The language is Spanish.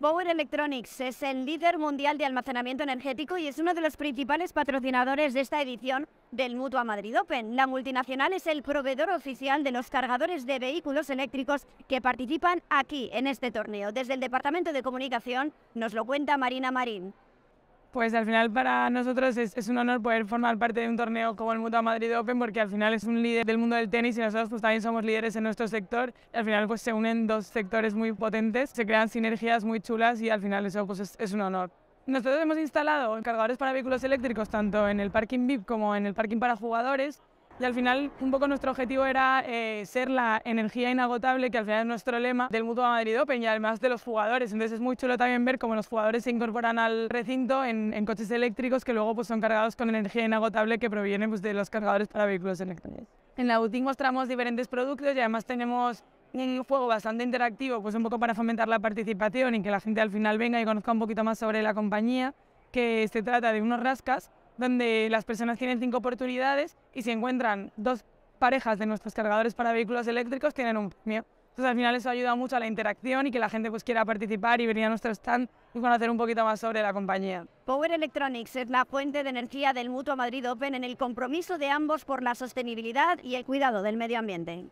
Power Electronics es el líder mundial de almacenamiento energético y es uno de los principales patrocinadores de esta edición del Mutua Madrid Open. La multinacional es el proveedor oficial de los cargadores de vehículos eléctricos que participan aquí en este torneo. Desde el Departamento de Comunicación nos lo cuenta Marina Marín. Pues al final para nosotros es, un honor poder formar parte de un torneo como el Mutua Madrid Open porque al final es un líder del mundo del tenis y nosotros pues también somos líderes en nuestro sector. Y al final pues se unen dos sectores muy potentes, se crean sinergias muy chulas y al final eso pues es un honor. Nosotros hemos instalado cargadores para vehículos eléctricos tanto en el parking VIP como en el parking para jugadores y al final, un poco nuestro objetivo era eh, ser la energía inagotable, que al final es nuestro lema del Mutua Madrid Open y además de los jugadores. Entonces es muy chulo también ver cómo los jugadores se incorporan al recinto en, coches eléctricos que luego pues, son cargados con energía inagotable que proviene pues, de los cargadores para vehículos eléctricos. En la boutique mostramos diferentes productos y además tenemos un juego bastante interactivo, pues un poco para fomentar la participación y que la gente al final venga y conozca un poquito más sobre la compañía, que se trata de unos rascas donde las personas tienen cinco oportunidades y si encuentran dos parejas de nuestros cargadores para vehículos eléctricos, tienen un premio. Entonces al final eso ayuda mucho a la interacción y que la gente pues quiera participar y venir a nuestro stand y conocer un poquito más sobre la compañía. Power Electronics es la fuente de energía del Mutua Madrid Open en el compromiso de ambos por la sostenibilidad y el cuidado del medio ambiente.